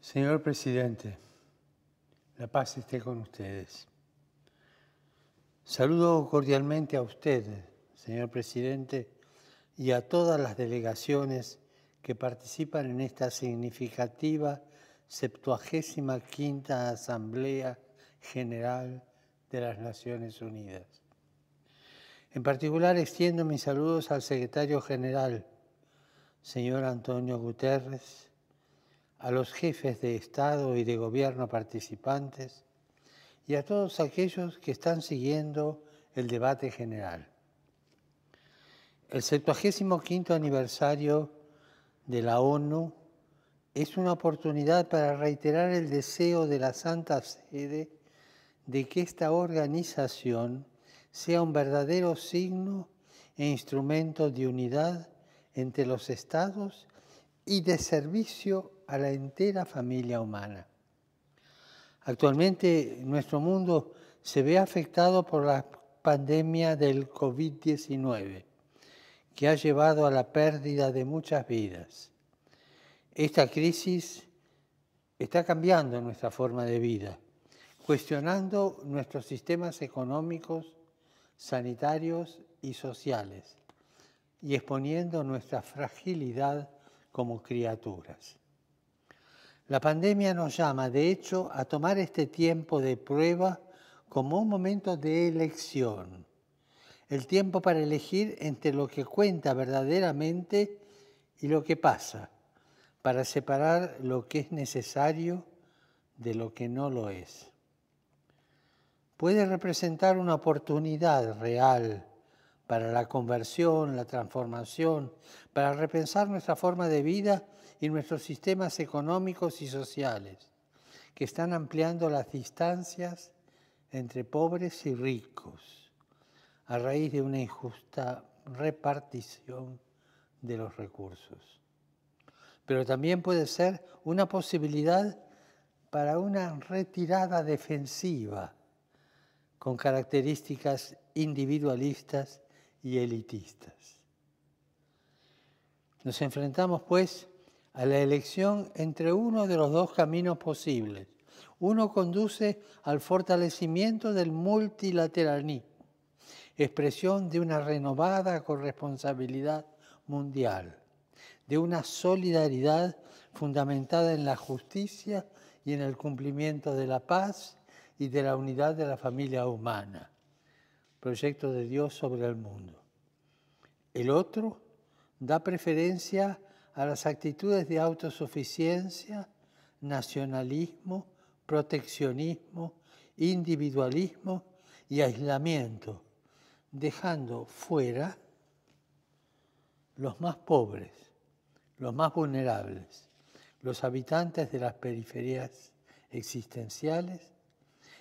Señor presidente, la paz esté con ustedes. Saludo cordialmente a usted, señor presidente, y a todas las delegaciones que participan en esta significativa 75 Asamblea General de las Naciones Unidas. En particular, extiendo mis saludos al secretario general, señor Antonio Guterres, a los jefes de Estado y de Gobierno participantes y a todos aquellos que están siguiendo el debate general. El 75 aniversario de la ONU es una oportunidad para reiterar el deseo de la Santa Sede de que esta organización sea un verdadero signo e instrumento de unidad entre los estados y de servicio a la entera familia humana. Actualmente nuestro mundo se ve afectado por la pandemia del COVID-19, que ha llevado a la pérdida de muchas vidas. Esta crisis está cambiando nuestra forma de vida, cuestionando nuestros sistemas económicos, sanitarios y sociales, y exponiendo nuestra fragilidad como criaturas. La pandemia nos llama, de hecho, a tomar este tiempo de prueba como un momento de elección, el tiempo para elegir entre lo que cuenta verdaderamente y lo que pasa, para separar lo que es necesario de lo que no lo es. Puede representar una oportunidad real para la conversión, la transformación, para repensar nuestra forma de vida y nuestros sistemas económicos y sociales, que están ampliando las distancias entre pobres y ricos, a raíz de una injusta repartición de los recursos. Pero también puede ser una posibilidad para una retirada defensiva con características individualistas y elitistas. Nos enfrentamos, pues, a la elección entre uno de los dos caminos posibles. Uno conduce al fortalecimiento del multilateralismo, expresión de una renovada corresponsabilidad mundial, de una solidaridad fundamentada en la justicia y en el cumplimiento de la paz y de la unidad de la familia humana, proyecto de Dios sobre el mundo. El otro da preferencia a las actitudes de autosuficiencia, nacionalismo, proteccionismo, individualismo y aislamiento, dejando fuera los más pobres, los más vulnerables, los habitantes de las periferias existenciales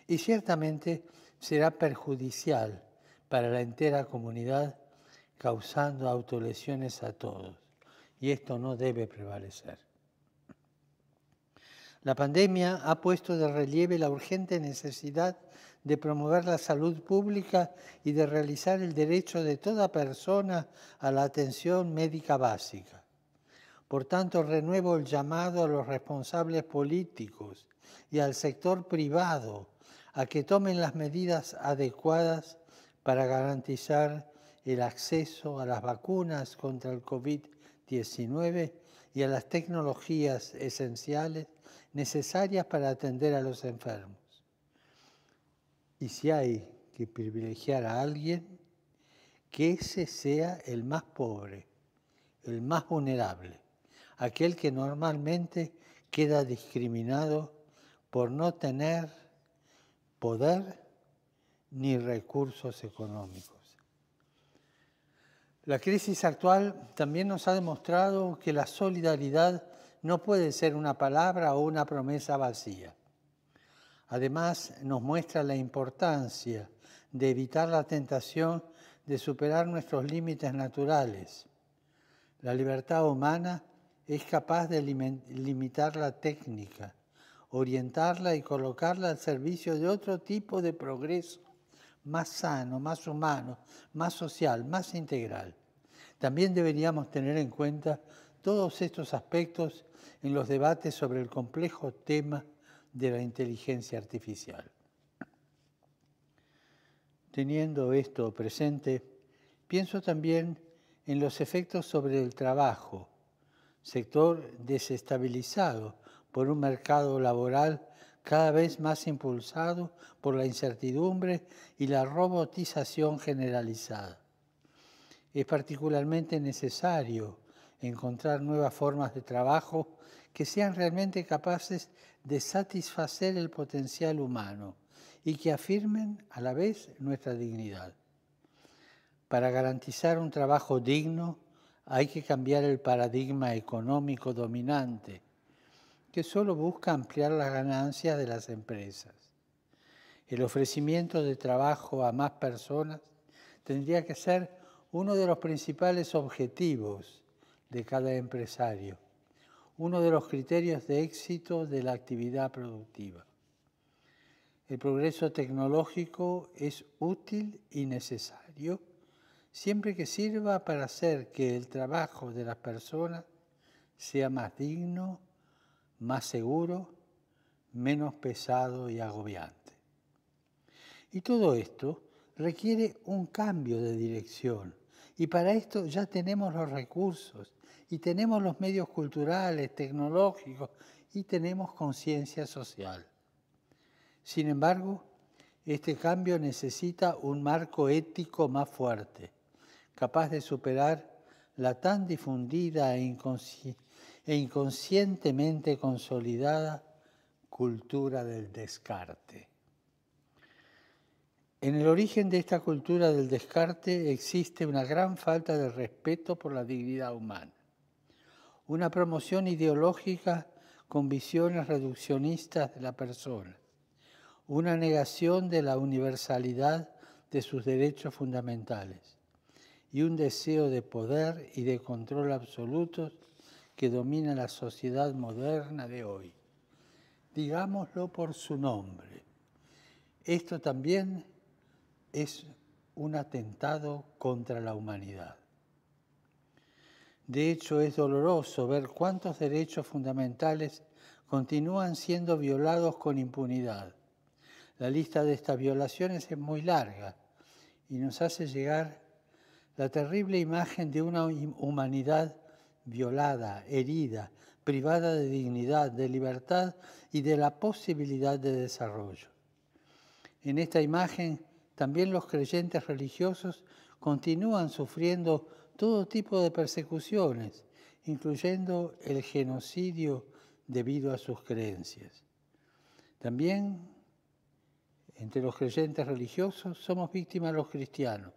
y ciertamente será perjudicial para la entera comunidad causando autolesiones a todos y esto no debe prevalecer. La pandemia ha puesto de relieve la urgente necesidad de promover la salud pública y de realizar el derecho de toda persona a la atención médica básica. Por tanto, renuevo el llamado a los responsables políticos y al sector privado a que tomen las medidas adecuadas para garantizar el acceso a las vacunas contra el COVID-19 y a las tecnologías esenciales necesarias para atender a los enfermos. Y si hay que privilegiar a alguien, que ese sea el más pobre, el más vulnerable, aquel que normalmente queda discriminado por no tener poder ni recursos económicos. La crisis actual también nos ha demostrado que la solidaridad no puede ser una palabra o una promesa vacía. Además, nos muestra la importancia de evitar la tentación de superar nuestros límites naturales. La libertad humana es capaz de limitar la técnica, orientarla y colocarla al servicio de otro tipo de progreso, más sano, más humano, más social, más integral. También deberíamos tener en cuenta todos estos aspectos en los debates sobre el complejo tema de la inteligencia artificial. Teniendo esto presente, pienso también en los efectos sobre el trabajo, sector desestabilizado por un mercado laboral cada vez más impulsado por la incertidumbre y la robotización generalizada es particularmente necesario encontrar nuevas formas de trabajo que sean realmente capaces de satisfacer el potencial humano y que afirmen a la vez nuestra dignidad. Para garantizar un trabajo digno hay que cambiar el paradigma económico dominante, que solo busca ampliar las ganancias de las empresas. El ofrecimiento de trabajo a más personas tendría que ser uno de los principales objetivos de cada empresario, uno de los criterios de éxito de la actividad productiva. El progreso tecnológico es útil y necesario siempre que sirva para hacer que el trabajo de las personas sea más digno, más seguro, menos pesado y agobiante. Y todo esto requiere un cambio de dirección, y para esto ya tenemos los recursos, y tenemos los medios culturales, tecnológicos, y tenemos conciencia social. Sin embargo, este cambio necesita un marco ético más fuerte, capaz de superar la tan difundida e, e inconscientemente consolidada cultura del descarte. En el origen de esta cultura del descarte existe una gran falta de respeto por la dignidad humana, una promoción ideológica con visiones reduccionistas de la persona, una negación de la universalidad de sus derechos fundamentales y un deseo de poder y de control absoluto que domina la sociedad moderna de hoy. Digámoslo por su nombre. Esto también es un atentado contra la humanidad. De hecho, es doloroso ver cuántos derechos fundamentales continúan siendo violados con impunidad. La lista de estas violaciones es muy larga y nos hace llegar la terrible imagen de una humanidad violada, herida, privada de dignidad, de libertad y de la posibilidad de desarrollo. En esta imagen también los creyentes religiosos continúan sufriendo todo tipo de persecuciones, incluyendo el genocidio debido a sus creencias. También entre los creyentes religiosos somos víctimas los cristianos.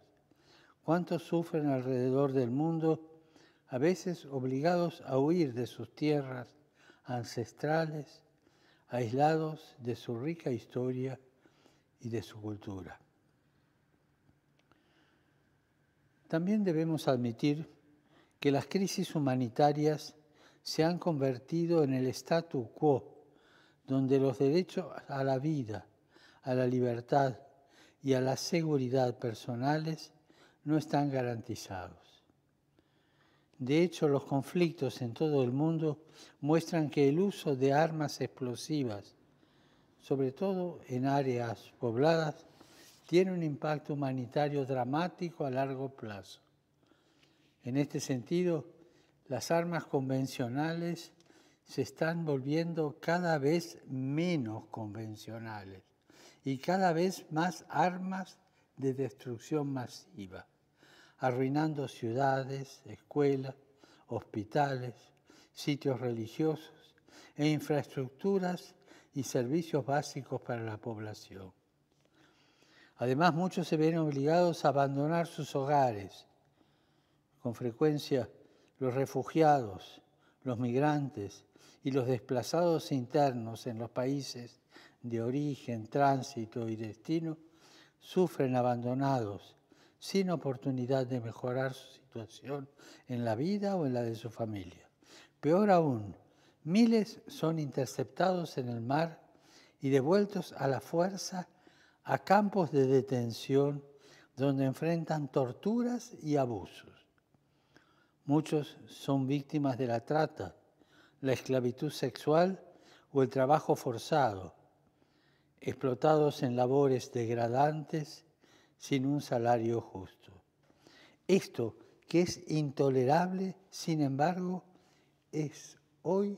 ¿Cuántos sufren alrededor del mundo, a veces obligados a huir de sus tierras ancestrales, aislados de su rica historia y de su cultura? También debemos admitir que las crisis humanitarias se han convertido en el statu quo, donde los derechos a la vida, a la libertad y a la seguridad personales no están garantizados. De hecho, los conflictos en todo el mundo muestran que el uso de armas explosivas, sobre todo en áreas pobladas, tiene un impacto humanitario dramático a largo plazo. En este sentido, las armas convencionales se están volviendo cada vez menos convencionales y cada vez más armas de destrucción masiva, arruinando ciudades, escuelas, hospitales, sitios religiosos e infraestructuras y servicios básicos para la población. Además, muchos se ven obligados a abandonar sus hogares. Con frecuencia, los refugiados, los migrantes y los desplazados internos en los países de origen, tránsito y destino sufren abandonados, sin oportunidad de mejorar su situación en la vida o en la de su familia. Peor aún, miles son interceptados en el mar y devueltos a la fuerza a campos de detención donde enfrentan torturas y abusos. Muchos son víctimas de la trata, la esclavitud sexual o el trabajo forzado, explotados en labores degradantes sin un salario justo. Esto que es intolerable, sin embargo, es hoy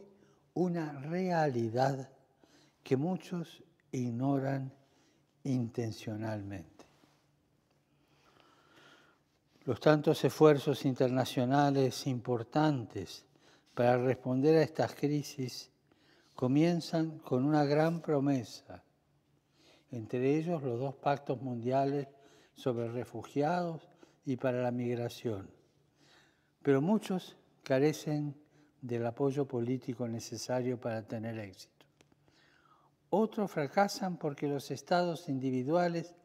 una realidad que muchos ignoran intencionalmente. Los tantos esfuerzos internacionales importantes para responder a estas crisis comienzan con una gran promesa, entre ellos los dos pactos mundiales sobre refugiados y para la migración. Pero muchos carecen del apoyo político necesario para tener éxito. Otros fracasan porque los estados individuales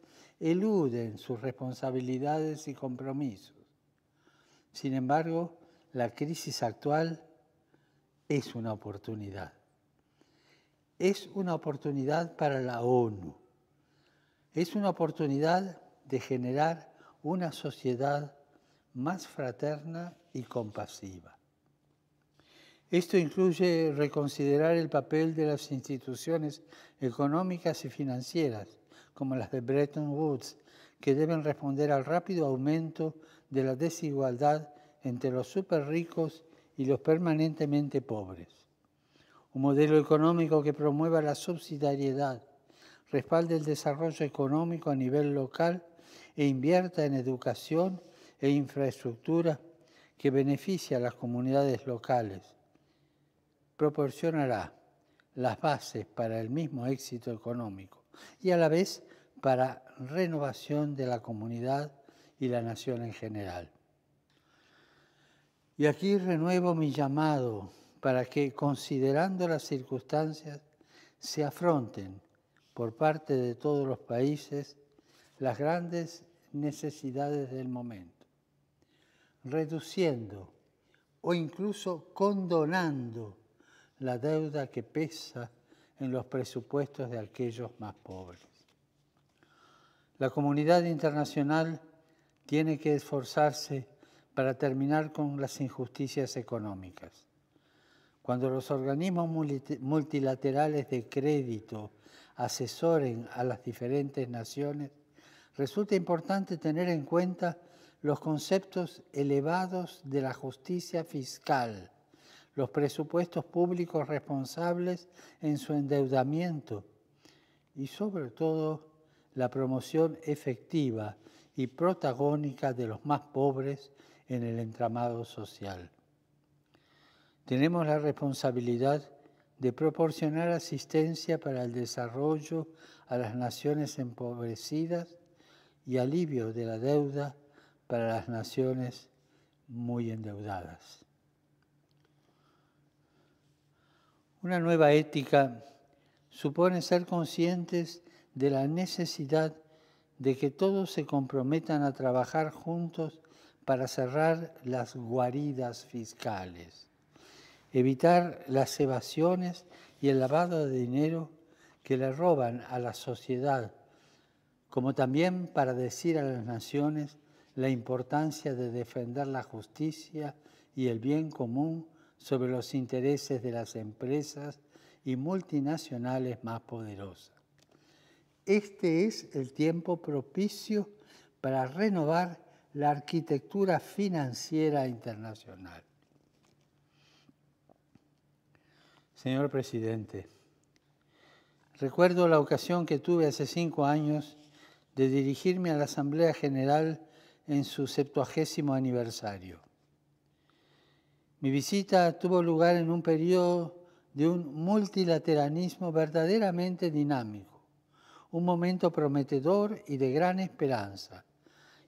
eluden sus responsabilidades y compromisos. Sin embargo, la crisis actual es una oportunidad. Es una oportunidad para la ONU. Es una oportunidad de generar una sociedad más fraterna y compasiva. Esto incluye reconsiderar el papel de las instituciones económicas y financieras, como las de Bretton Woods, que deben responder al rápido aumento de la desigualdad entre los superricos y los permanentemente pobres. Un modelo económico que promueva la subsidiariedad, respalde el desarrollo económico a nivel local e invierta en educación e infraestructura que beneficie a las comunidades locales proporcionará las bases para el mismo éxito económico y a la vez para renovación de la comunidad y la nación en general. Y aquí renuevo mi llamado para que, considerando las circunstancias, se afronten por parte de todos los países las grandes necesidades del momento, reduciendo o incluso condonando la deuda que pesa en los presupuestos de aquellos más pobres. La comunidad internacional tiene que esforzarse para terminar con las injusticias económicas. Cuando los organismos multilaterales de crédito asesoren a las diferentes naciones, resulta importante tener en cuenta los conceptos elevados de la justicia fiscal los presupuestos públicos responsables en su endeudamiento y sobre todo la promoción efectiva y protagónica de los más pobres en el entramado social. Tenemos la responsabilidad de proporcionar asistencia para el desarrollo a las naciones empobrecidas y alivio de la deuda para las naciones muy endeudadas. Una nueva ética supone ser conscientes de la necesidad de que todos se comprometan a trabajar juntos para cerrar las guaridas fiscales, evitar las evasiones y el lavado de dinero que le roban a la sociedad, como también para decir a las naciones la importancia de defender la justicia y el bien común sobre los intereses de las empresas y multinacionales más poderosas. Este es el tiempo propicio para renovar la arquitectura financiera internacional. Señor presidente, recuerdo la ocasión que tuve hace cinco años de dirigirme a la Asamblea General en su septuagésimo aniversario. Mi visita tuvo lugar en un periodo de un multilateralismo verdaderamente dinámico, un momento prometedor y de gran esperanza,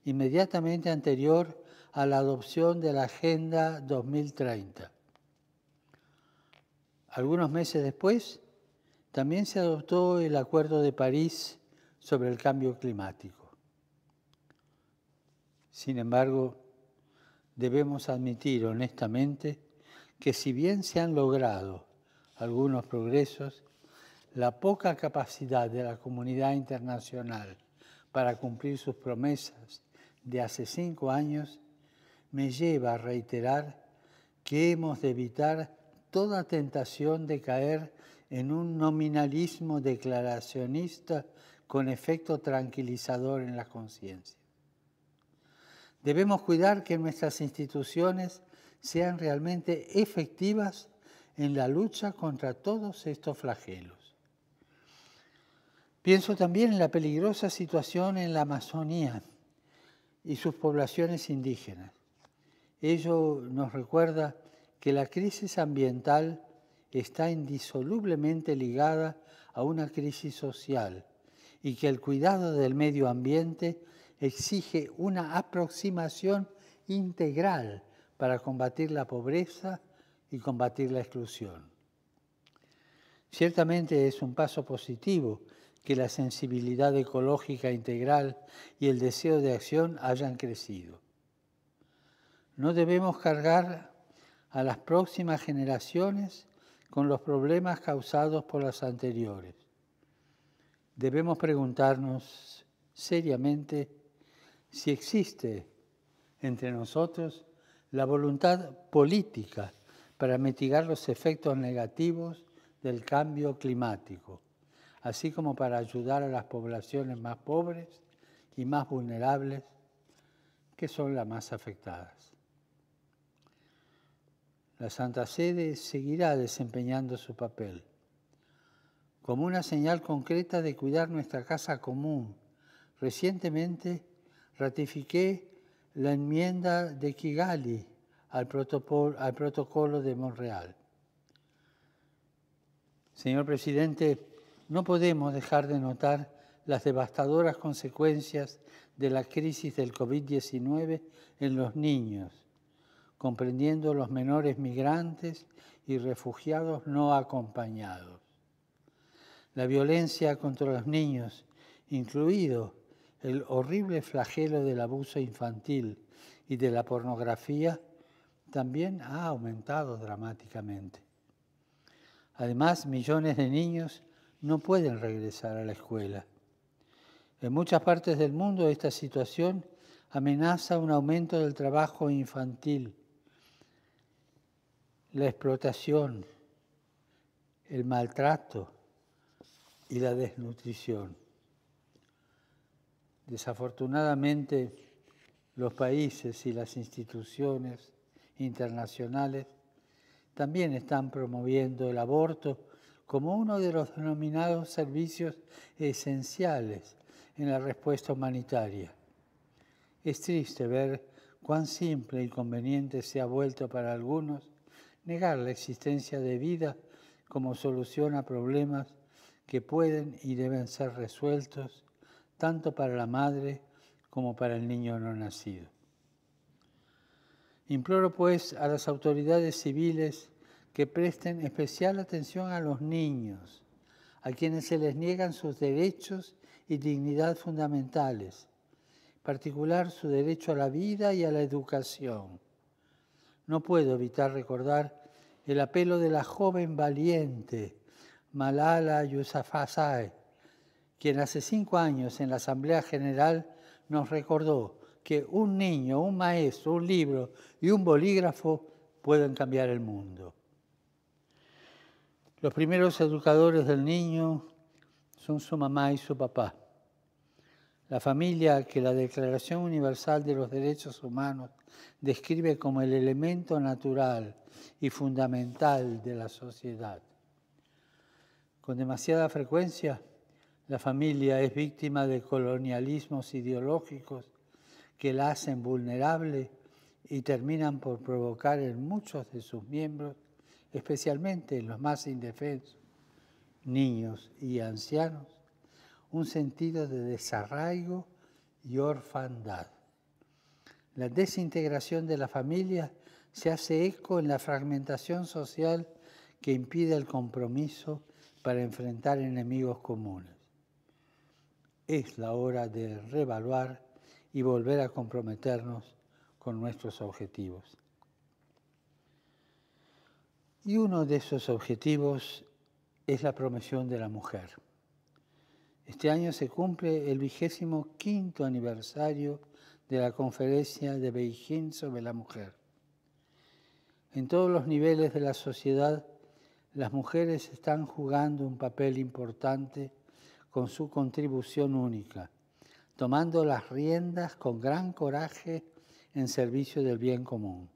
inmediatamente anterior a la adopción de la Agenda 2030. Algunos meses después, también se adoptó el Acuerdo de París sobre el cambio climático. Sin embargo, debemos admitir honestamente que si bien se han logrado algunos progresos, la poca capacidad de la comunidad internacional para cumplir sus promesas de hace cinco años me lleva a reiterar que hemos de evitar toda tentación de caer en un nominalismo declaracionista con efecto tranquilizador en la conciencia. Debemos cuidar que nuestras instituciones sean realmente efectivas en la lucha contra todos estos flagelos. Pienso también en la peligrosa situación en la Amazonía y sus poblaciones indígenas. Ello nos recuerda que la crisis ambiental está indisolublemente ligada a una crisis social y que el cuidado del medio ambiente exige una aproximación integral para combatir la pobreza y combatir la exclusión. Ciertamente es un paso positivo que la sensibilidad ecológica integral y el deseo de acción hayan crecido. No debemos cargar a las próximas generaciones con los problemas causados por las anteriores. Debemos preguntarnos seriamente si existe entre nosotros la voluntad política para mitigar los efectos negativos del cambio climático, así como para ayudar a las poblaciones más pobres y más vulnerables, que son las más afectadas. La Santa Sede seguirá desempeñando su papel como una señal concreta de cuidar nuestra casa común, recientemente ratifiqué la enmienda de Kigali al, protocolo, de Montreal. Señor presidente, no podemos dejar de notar las devastadoras consecuencias de la crisis del COVID-19 en los niños, comprendiendo los menores migrantes y refugiados no acompañados. La violencia contra los niños, incluido el horrible flagelo del abuso infantil y de la pornografía también ha aumentado dramáticamente. Además, millones de niños no pueden regresar a la escuela. En muchas partes del mundo esta situación amenaza un aumento del trabajo infantil, la explotación, el maltrato y la desnutrición. Desafortunadamente, los países y las instituciones internacionales también están promoviendo el aborto como uno de los denominados servicios esenciales en la respuesta humanitaria. Es triste ver cuán simple y e conveniente se ha vuelto para algunos negar la existencia de vida como solución a problemas que pueden y deben ser resueltos tanto para la madre como para el niño no nacido. Imploro pues a las autoridades civiles que presten especial atención a los niños, a quienes se les niegan sus derechos y dignidad fundamentales, en particular su derecho a la vida y a la educación. No puedo evitar recordar el apelo de la joven valiente Malala Yousafzai, quien hace cinco años en la Asamblea General nos recordó que un niño, un maestro, un libro y un bolígrafo pueden cambiar el mundo. Los primeros educadores del niño son su mamá y su papá. La familia que la Declaración Universal de los Derechos Humanos describe como el elemento natural y fundamental de la sociedad. Con demasiada frecuencia, la familia es víctima de colonialismos ideológicos que la hacen vulnerable y terminan por provocar en muchos de sus miembros, especialmente en los más indefensos, niños y ancianos, un sentido de desarraigo y orfandad. La desintegración de la familia se hace eco en la fragmentación social que impide el compromiso para enfrentar enemigos comunes es la hora de revaluar y volver a comprometernos con nuestros objetivos. Y uno de esos objetivos es la promoción de la mujer. Este año se cumple el vigésimo quinto aniversario de la conferencia de Beijing sobre la mujer. En todos los niveles de la sociedad, las mujeres están jugando un papel importante con su contribución única, tomando las riendas con gran coraje en servicio del bien común.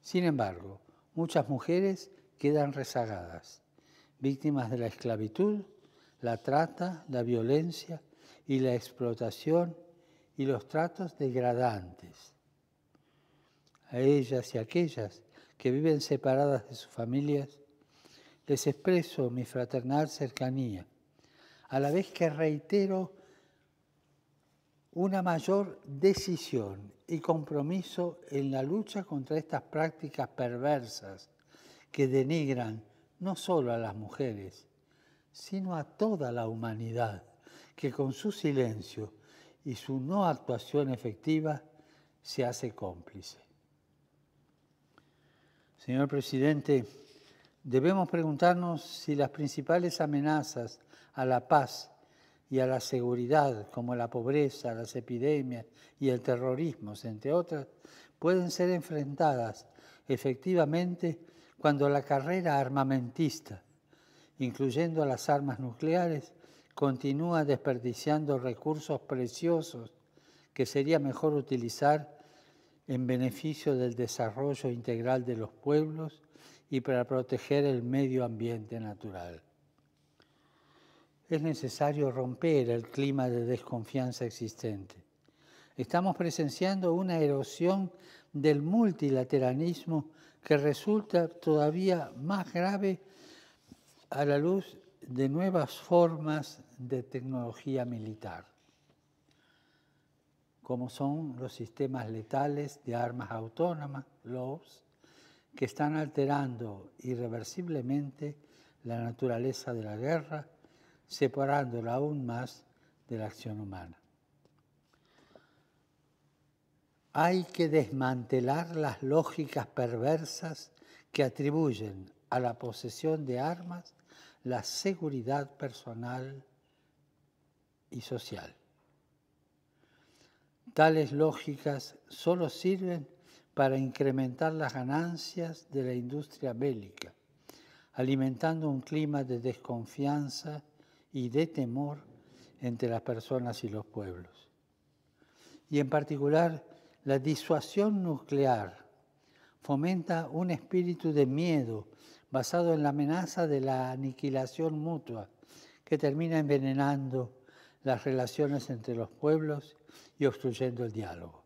Sin embargo, muchas mujeres quedan rezagadas, víctimas de la esclavitud, la trata, la violencia y la explotación y los tratos degradantes. A ellas y a aquellas que viven separadas de sus familias, les expreso mi fraternal cercanía a la vez que reitero una mayor decisión y compromiso en la lucha contra estas prácticas perversas que denigran no solo a las mujeres, sino a toda la humanidad, que con su silencio y su no actuación efectiva se hace cómplice. Señor presidente, debemos preguntarnos si las principales amenazas a la paz y a la seguridad, como la pobreza, las epidemias y el terrorismo, entre otras, pueden ser enfrentadas efectivamente cuando la carrera armamentista, incluyendo las armas nucleares, continúa desperdiciando recursos preciosos que sería mejor utilizar en beneficio del desarrollo integral de los pueblos y para proteger el medio ambiente natural es necesario romper el clima de desconfianza existente. Estamos presenciando una erosión del multilateralismo que resulta todavía más grave a la luz de nuevas formas de tecnología militar, como son los sistemas letales de armas autónomas, (LOS) que están alterando irreversiblemente la naturaleza de la guerra separándola aún más de la acción humana. Hay que desmantelar las lógicas perversas que atribuyen a la posesión de armas la seguridad personal y social. Tales lógicas solo sirven para incrementar las ganancias de la industria bélica, alimentando un clima de desconfianza y de temor entre las personas y los pueblos. Y en particular, la disuasión nuclear fomenta un espíritu de miedo basado en la amenaza de la aniquilación mutua que termina envenenando las relaciones entre los pueblos y obstruyendo el diálogo.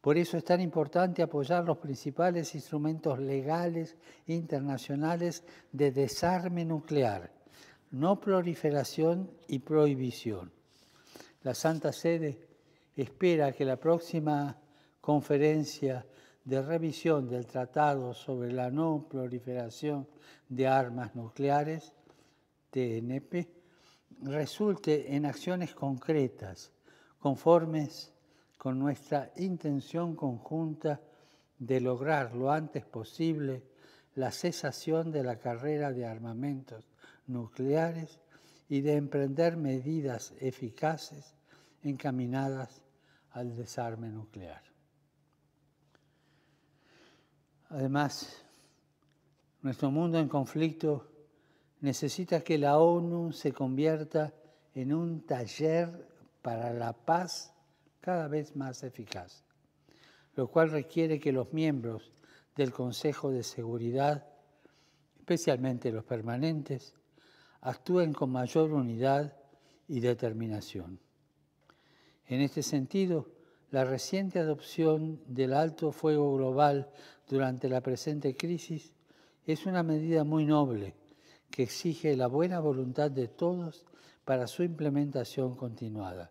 Por eso es tan importante apoyar los principales instrumentos legales internacionales de desarme nuclear no proliferación y prohibición. La Santa Sede espera que la próxima conferencia de revisión del Tratado sobre la no proliferación de armas nucleares, TNP, resulte en acciones concretas, conformes con nuestra intención conjunta de lograr lo antes posible la cesación de la carrera de armamentos nucleares y de emprender medidas eficaces encaminadas al desarme nuclear. Además, nuestro mundo en conflicto necesita que la ONU se convierta en un taller para la paz cada vez más eficaz, lo cual requiere que los miembros del Consejo de Seguridad, especialmente los permanentes, actúen con mayor unidad y determinación. En este sentido, la reciente adopción del alto fuego global durante la presente crisis es una medida muy noble que exige la buena voluntad de todos para su implementación continuada.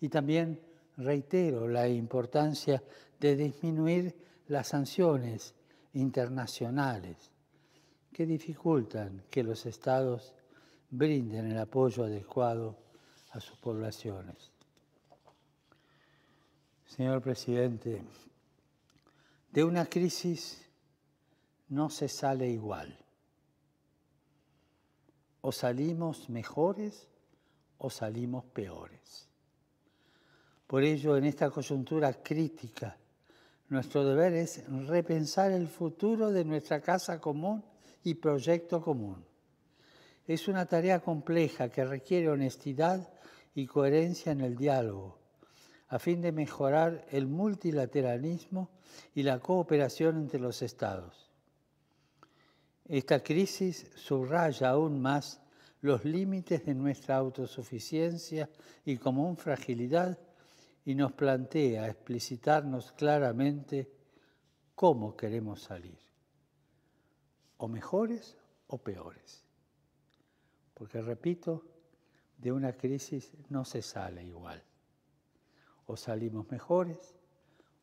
Y también reitero la importancia de disminuir las sanciones internacionales que dificultan que los estados brinden el apoyo adecuado a sus poblaciones. Señor presidente, de una crisis no se sale igual. O salimos mejores o salimos peores. Por ello, en esta coyuntura crítica, nuestro deber es repensar el futuro de nuestra casa común y proyecto común. Es una tarea compleja que requiere honestidad y coherencia en el diálogo, a fin de mejorar el multilateralismo y la cooperación entre los estados. Esta crisis subraya aún más los límites de nuestra autosuficiencia y común fragilidad y nos plantea explicitarnos claramente cómo queremos salir o mejores o peores. Porque, repito, de una crisis no se sale igual. O salimos mejores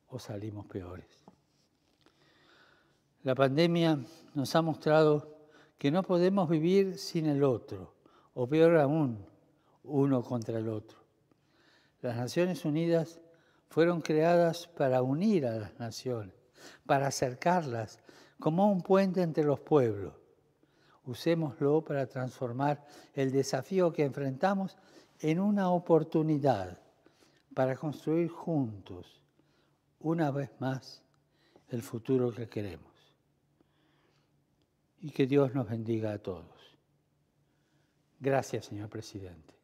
o salimos peores. La pandemia nos ha mostrado que no podemos vivir sin el otro, o peor aún, uno contra el otro. Las Naciones Unidas fueron creadas para unir a las naciones, para acercarlas, como un puente entre los pueblos. Usémoslo para transformar el desafío que enfrentamos en una oportunidad para construir juntos, una vez más, el futuro que queremos. Y que Dios nos bendiga a todos. Gracias, señor presidente.